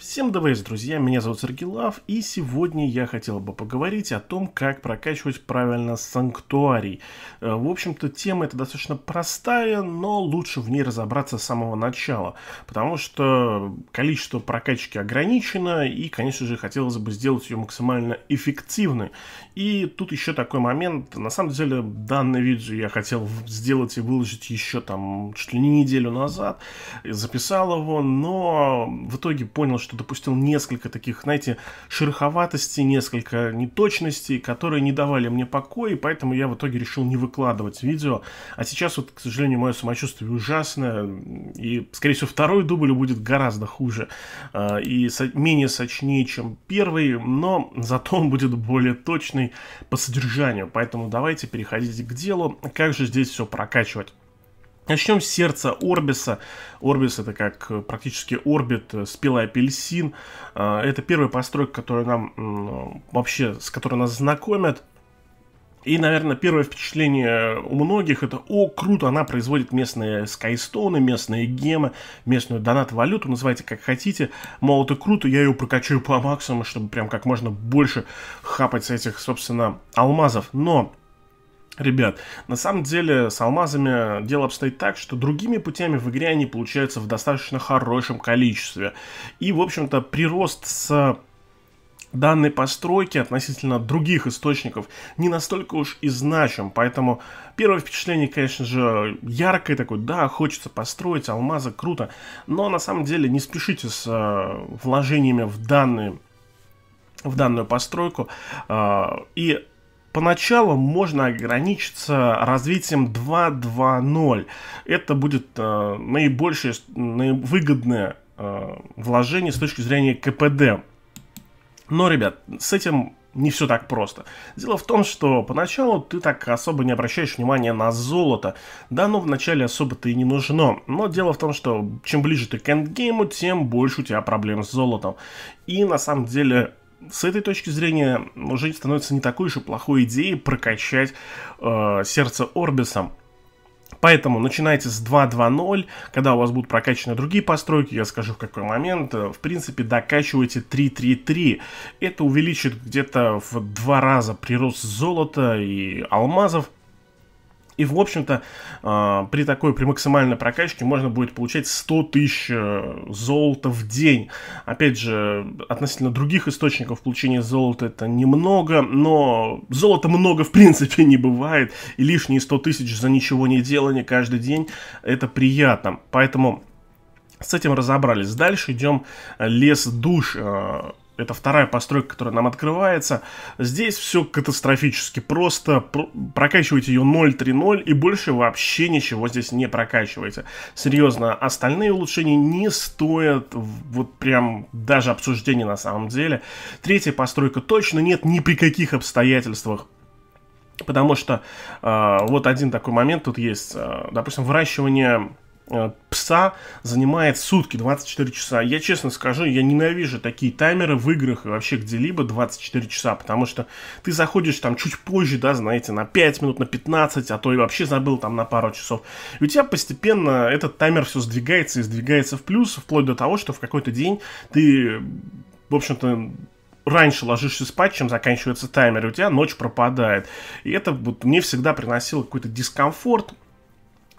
Всем ДВС, друзья, меня зовут Сергей Лав, и сегодня я хотел бы поговорить о том, как прокачивать правильно санктуарий. Э, в общем-то, тема эта достаточно простая, но лучше в ней разобраться с самого начала, потому что количество прокачки ограничено, и, конечно же, хотелось бы сделать ее максимально эффективной. И тут еще такой момент, на самом деле, данное видео я хотел сделать и выложить еще там чуть ли не неделю назад, записал его, но в итоге понял, что что допустил несколько таких, знаете, шероховатостей, несколько неточностей, которые не давали мне покоя, и поэтому я в итоге решил не выкладывать видео. А сейчас вот, к сожалению, мое самочувствие ужасное, и, скорее всего, второй дубль будет гораздо хуже а, и менее сочнее, чем первый, но зато он будет более точный по содержанию. Поэтому давайте переходить к делу, как же здесь все прокачивать. Начнем с сердца Орбиса. Орбис это как э, практически орбит, э, спелый апельсин. Э, это первая постройка, которая нам вообще, с которой нас знакомят. И, наверное, первое впечатление у многих это, о, круто, она производит местные скайстоны, местные гемы, местную донат-валюту, называйте как хотите. Мол, это круто, я ее прокачаю по максимуму, чтобы прям как можно больше хапать с этих, собственно, алмазов. Но ребят. На самом деле с алмазами дело обстоит так, что другими путями в игре они получаются в достаточно хорошем количестве. И, в общем-то, прирост с данной постройки относительно других источников не настолько уж и значим. Поэтому первое впечатление, конечно же, яркое такое. Да, хочется построить алмазы, круто. Но на самом деле не спешите с э, вложениями в данные в данную постройку. Э, и Поначалу можно ограничиться развитием 2.2.0. Это будет э, наибольшее, наивыгодное э, вложение с точки зрения КПД. Но, ребят, с этим не все так просто. Дело в том, что поначалу ты так особо не обращаешь внимания на золото. Да, но вначале особо-то и не нужно. Но дело в том, что чем ближе ты к эндгейму, тем больше у тебя проблем с золотом. И на самом деле с этой точки зрения уже становится не такой уж и плохой идеей прокачать э, сердце Орбисом. Поэтому начинайте с 2.2.0, когда у вас будут прокачаны другие постройки, я скажу в какой момент, э, в принципе докачивайте 3.3.3. Это увеличит где-то в два раза прирост золота и алмазов, и, в общем-то, а, при такой, при максимальной прокачке можно будет получать 100 тысяч э, золота в день. Опять же, относительно других источников получения золота это немного, но золота много в принципе не бывает. И лишние 100 тысяч за ничего не делание каждый день это приятно. Поэтому с этим разобрались. Дальше идем э, лес душ. Э, это вторая постройка, которая нам открывается. Здесь все катастрофически просто. Прокачивайте ее 0.3.0 и больше вообще ничего здесь не прокачивайте. Серьезно, остальные улучшения не стоят вот прям даже обсуждения на самом деле. Третья постройка точно нет ни при каких обстоятельствах. Потому что э, вот один такой момент тут есть. Э, допустим, выращивание Э, пса занимает сутки, 24 часа. Я честно скажу, я ненавижу такие таймеры в играх и вообще где-либо 24 часа, потому что ты заходишь там чуть позже, да, знаете, на 5 минут, на 15, а то и вообще забыл там на пару часов. И у тебя постепенно этот таймер все сдвигается и сдвигается в плюс, вплоть до того, что в какой-то день ты, в общем-то, раньше ложишься спать, чем заканчивается таймер, и у тебя ночь пропадает. И это вот мне всегда приносило какой-то дискомфорт,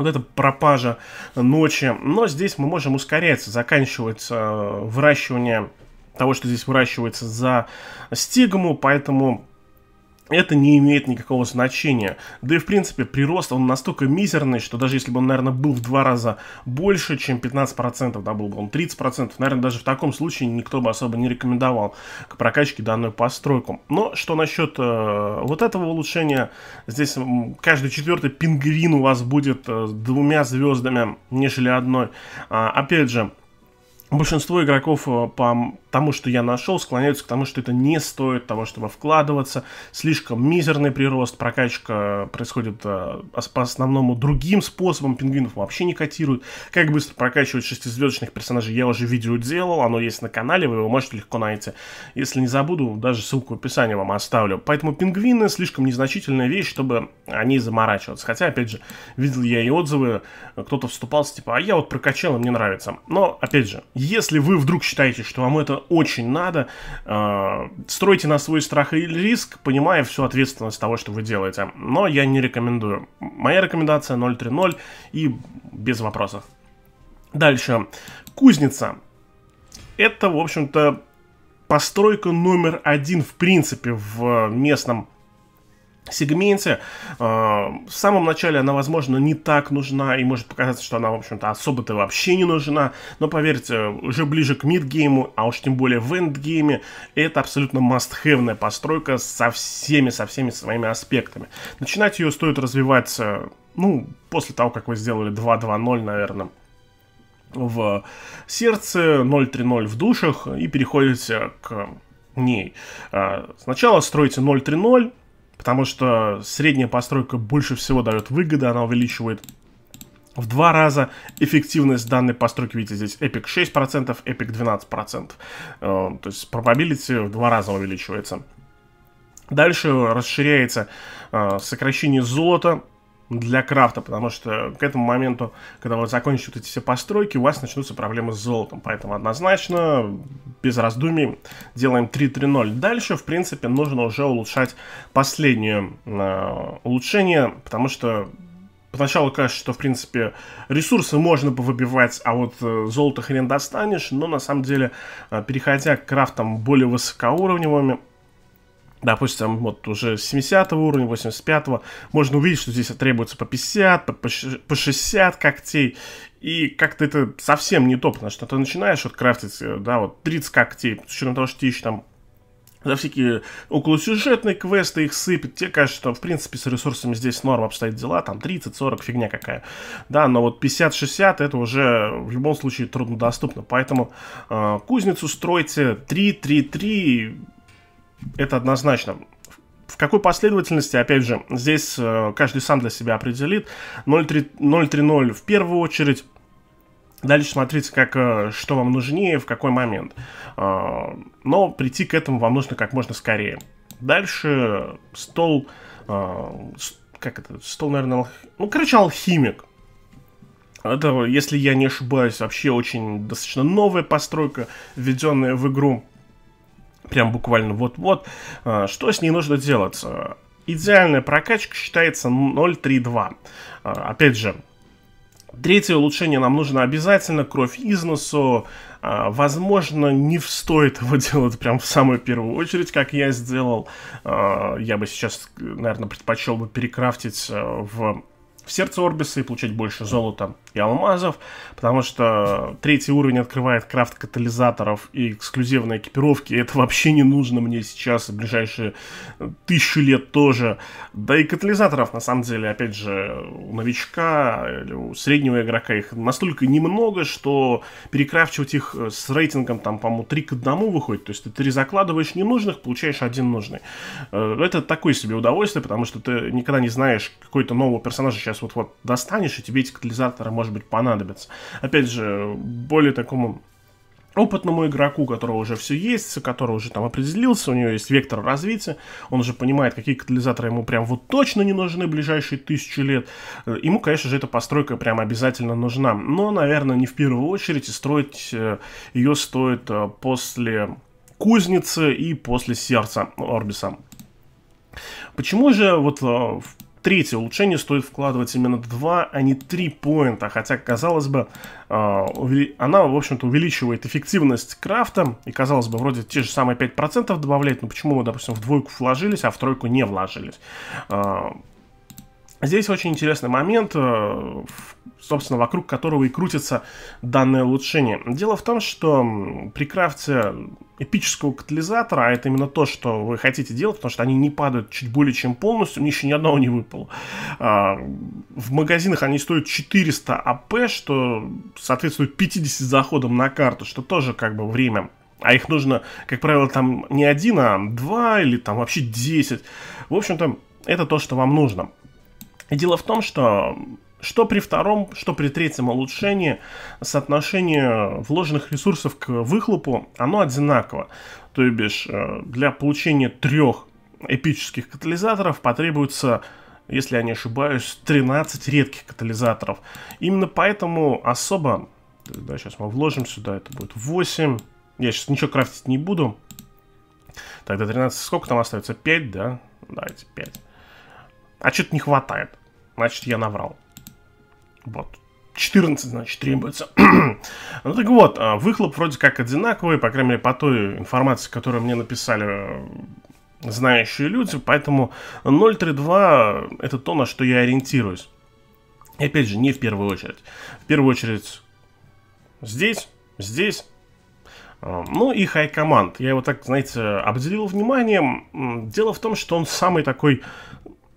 вот эта пропажа ночи. Но здесь мы можем ускоряться, заканчивать э, выращивание того, что здесь выращивается за стигму, поэтому это не имеет никакого значения. Да и, в принципе, прирост, он настолько мизерный, что даже если бы он, наверное, был в два раза больше, чем 15%, да, был бы он 30%, наверное, даже в таком случае никто бы особо не рекомендовал к прокачке данную постройку. Но что насчет э, вот этого улучшения, здесь каждый четвертый пингвин у вас будет э, двумя звездами, нежели одной. А, опять же, Большинство игроков э, по тому, что я нашел, склоняются к тому, что это не стоит того, чтобы вкладываться. Слишком мизерный прирост, прокачка происходит э, по основному другим способом, пингвинов вообще не котируют. Как быстро прокачивать шестизвездочных персонажей, я уже видео делал, оно есть на канале, вы его можете легко найти. Если не забуду, даже ссылку в описании вам оставлю. Поэтому пингвины слишком незначительная вещь, чтобы они заморачиваться. Хотя, опять же, видел я и отзывы, кто-то вступался, типа, а я вот прокачал, и мне нравится. Но, опять же, если вы вдруг считаете, что вам это очень надо. А, стройте на свой страх и риск, понимая всю ответственность того, что вы делаете. Но я не рекомендую. Моя рекомендация 0.3.0 и без вопросов. Дальше. Кузница. Это, в общем-то, постройка номер один, в принципе, в местном сегменте. А, в самом начале она, возможно, не так нужна, и может показаться, что она, в общем-то, особо-то вообще не нужна, но поверьте, уже ближе к мидгейму, а уж тем более в эндгейме, это абсолютно must-have постройка со всеми, со всеми своими аспектами. Начинать ее стоит развивать, э, ну, после того, как вы сделали 2.2.0, наверное, в сердце, 0.3.0 в душах, и переходите к ней. А, сначала строите 0.3.0, потому что средняя постройка больше всего дает выгоды, она увеличивает в два раза эффективность данной постройки, видите, здесь Epic 6%, Epic 12%. Э, то есть probability в два раза увеличивается. Дальше расширяется э, сокращение золота для крафта, потому что к этому моменту, когда вы закончите вот эти все постройки, у вас начнутся проблемы с золотом. Поэтому однозначно без раздумий делаем 3-3-0. Дальше, в принципе, нужно уже улучшать последнее э, улучшение, потому что Поначалу кажется, что, в принципе, ресурсы можно повыбивать, а вот э, золото хрен достанешь, но на самом деле, э, переходя к крафтам более высокоуровневыми допустим, вот уже 70 уровня, 85 -го, можно увидеть, что здесь требуется по 50, по, по 60 когтей, и как-то это совсем не то, потому что ты начинаешь вот крафтить, э, да, вот 30 когтей, с учетом того, что ты ищешь там за всякие околосюжетные квесты их сыпят. Тебе кажется, что, в принципе, с ресурсами здесь норм обстоят дела. Там 30-40, фигня какая. Да, но вот 50-60 это уже в любом случае труднодоступно. Поэтому э, кузницу стройте 3-3-3 это однозначно. В какой последовательности, опять же, здесь э, каждый сам для себя определит. 0.3.0 в первую очередь. Дальше смотрите, как, э, что вам нужнее, в какой момент. Э, но прийти к этому вам нужно как можно скорее. Дальше стол... Как это? Стол, наверное... Алх... Ну, короче, алхимик. Это, если я не ошибаюсь, вообще очень достаточно новая постройка, введенная в игру прям буквально вот-вот, э, что с ней нужно делать? Идеальная прокачка считается 0.32. Э, опять же, Третье улучшение нам нужно обязательно, кровь из носу. Э, возможно, не стоит его делать прям в самую первую очередь, как я сделал. Я бы сейчас, наверное, предпочел бы перекрафтить в в сердце Орбиса и получать больше золота и алмазов, потому что третий уровень открывает крафт катализаторов и эксклюзивной экипировки, и это вообще не нужно мне сейчас, и ближайшие тысячи лет тоже. Да и катализаторов, на самом деле, опять же, у новичка или у среднего игрока их настолько немного, что перекрафчивать их с рейтингом, там, по-моему, 3 к 1 выходит, то есть ты 3 закладываешь ненужных, получаешь один нужный. Э, это такое себе удовольствие, потому что ты никогда не знаешь, какой-то нового персонажа сейчас вот-вот достанешь, и тебе эти катализаторы, может быть, понадобятся. Опять же, более такому опытному игроку, у которого уже все есть, который уже там определился, у него есть вектор развития, он уже понимает, какие катализаторы ему прям вот точно не нужны ближайшие тысячи лет. Э, ему, конечно же, эта постройка прям обязательно нужна. Но, наверное, не в первую очередь, и строить э, ее стоит э, после кузницы и после сердца Орбиса. Почему же вот в третье улучшение стоит вкладывать именно 2, а не 3 поинта. Хотя, казалось бы, а, она, в общем-то, увеличивает эффективность крафта. И, казалось бы, вроде те же самые 5% добавлять. Но почему мы, допустим, в двойку вложились, а в тройку не вложились? А, Здесь очень интересный момент, э, собственно, вокруг которого и крутится данное улучшение. Дело в том, что при крафте эпического катализатора, а это именно то, что вы хотите делать, потому что они не падают чуть более чем полностью, у них еще ни одного не выпало. А, в магазинах они стоят 400 АП, что соответствует 50 заходам на карту, что тоже как бы время а их нужно, как правило, там не один, а два или там вообще 10. В общем-то, это то, что вам нужно. Дело в том, что что при втором, что при третьем улучшении соотношение вложенных ресурсов к выхлопу, оно одинаково. То бишь, э, для получения трех эпических катализаторов потребуется если я не ошибаюсь, 13 редких катализаторов. Именно поэтому особо... Да, сейчас мы вложим сюда, это будет 8. Я сейчас ничего крафтить не буду. Тогда 13, сколько там остается? 5, да? Давайте 5. А что-то не хватает значит, я наврал. Вот. 14, значит, требуется. ну так вот, а, выхлоп вроде как одинаковый, по крайней мере, по той информации, которую мне написали э, знающие люди, поэтому 0.32 это то, на что я ориентируюсь. И опять же, не в первую очередь. В первую очередь здесь, здесь, а, ну и хай команд Я его так, знаете, обделил вниманием. Дело в том, что он самый такой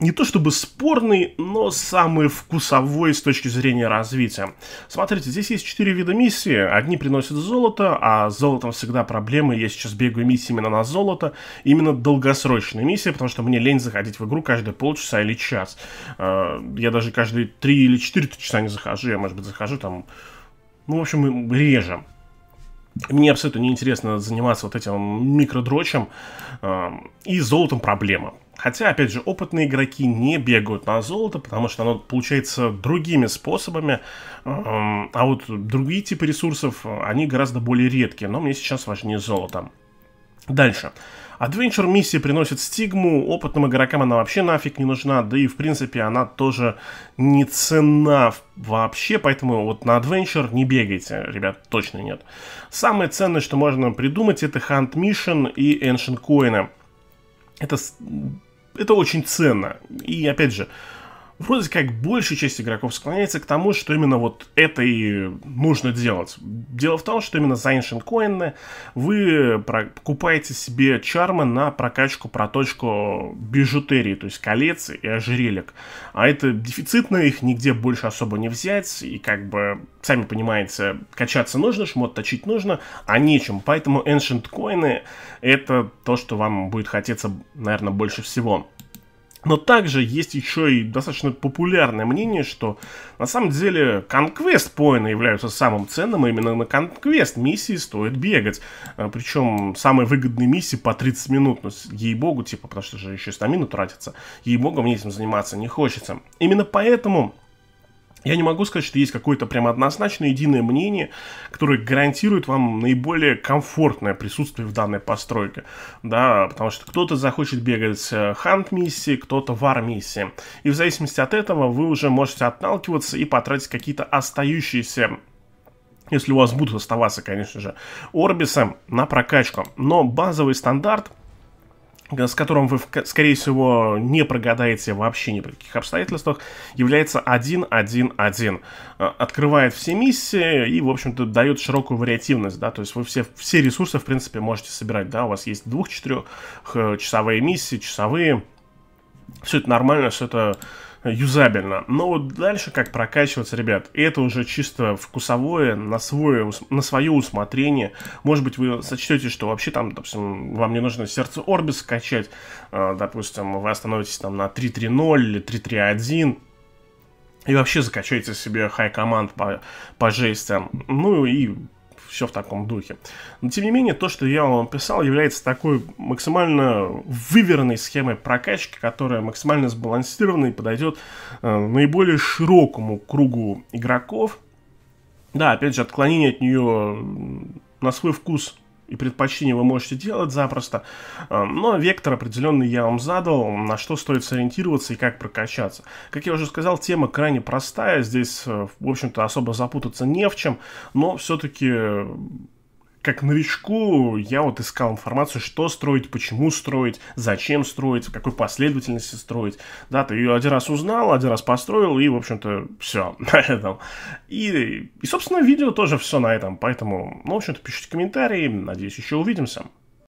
не то чтобы спорный, но самый вкусовой с точки зрения развития. Смотрите, здесь есть четыре вида миссии. Одни приносят золото, а с золотом всегда проблемы. Я сейчас бегаю миссии именно на золото. Именно долгосрочные миссии, потому что мне лень заходить в игру каждые полчаса или час. Э, я даже каждые три или четыре часа не захожу. Я, может быть, захожу там... Ну, в общем, реже. Мне абсолютно неинтересно заниматься вот этим микродрочем. Э, и золотом проблема Хотя, опять же, опытные игроки не бегают на золото, потому что оно получается другими способами. Эм, а вот другие типы ресурсов, они гораздо более редкие, но мне сейчас важнее золото. Дальше. Адвенчур миссии приносит стигму, опытным игрокам она вообще нафиг не нужна, да и в принципе она тоже не ценна вообще, поэтому вот на адвенчур не бегайте, ребят, точно нет. Самое ценное, что можно придумать, это Hunt Mission и Ancient Coin. Это это очень ценно. И опять же, вроде как большая часть игроков склоняется к тому, что именно вот это и нужно делать. Дело в том, что именно за Ancient Coin вы покупаете себе чармы на прокачку, проточку бижутерии, то есть колец и ожерелек. А это дефицитно, их нигде больше особо не взять, и как бы, сами понимаете, качаться нужно, шмот точить нужно, а нечем. Поэтому Ancient Coin это то, что вам будет хотеться, наверное, больше всего. Но также есть еще и достаточно популярное мнение, что на самом деле конквест поина являются самым ценным, и а именно на конквест миссии стоит бегать. А, Причем самые выгодные миссии по 30 минут, ну, ей-богу, типа, потому что же еще и стамину тратится, ей-богу, мне этим заниматься не хочется. Именно поэтому я не могу сказать, что есть какое-то прям однозначное единое мнение, которое гарантирует вам наиболее комфортное присутствие в данной постройке. Да, потому что кто-то захочет бегать э, хант-миссии, кто-то вар-миссии. И в зависимости от этого вы уже можете отталкиваться и потратить какие-то остающиеся если у вас будут оставаться, конечно же, орбисы на прокачку. Но базовый стандарт – Э, с которым вы, скорее всего, не прогадаете вообще ни при каких обстоятельствах, является 1.1.1. Э, открывает все миссии и, в общем-то, дает широкую вариативность, да, то есть вы все, все ресурсы, в принципе, можете собирать, да, у вас есть двух-четырехчасовые э, миссии, часовые, все это нормально, все это юзабельно. Но вот дальше как прокачиваться, ребят, это уже чисто вкусовое, на свое, на свое усмотрение. Может быть, вы сочтете, что вообще там, допустим, вам не нужно сердце Орбис скачать, а, допустим, вы остановитесь там на 3.3.0 или 3.3.1, и вообще закачайте себе хай команд по, по жестям. Ну и все в таком духе. Но тем не менее, то, что я вам писал, является такой максимально выверенной схемой прокачки, которая максимально сбалансированной и подойдет э, наиболее широкому кругу игроков. Да, опять же, отклонение от нее на свой вкус и предпочтения вы можете делать запросто, э, но вектор определенный я вам задал, на что стоит сориентироваться и как прокачаться. Как я уже сказал, тема крайне простая, здесь, э, в общем-то, особо запутаться не в чем, но все-таки э, как новичку я вот искал информацию, что строить, почему строить, зачем строить, в какой последовательности строить. Да, ты ее один раз узнал, один раз построил, и, в общем-то, все на этом. И, и, собственно, видео тоже все на этом. Поэтому, ну, в общем-то, пишите комментарии. Надеюсь, еще увидимся.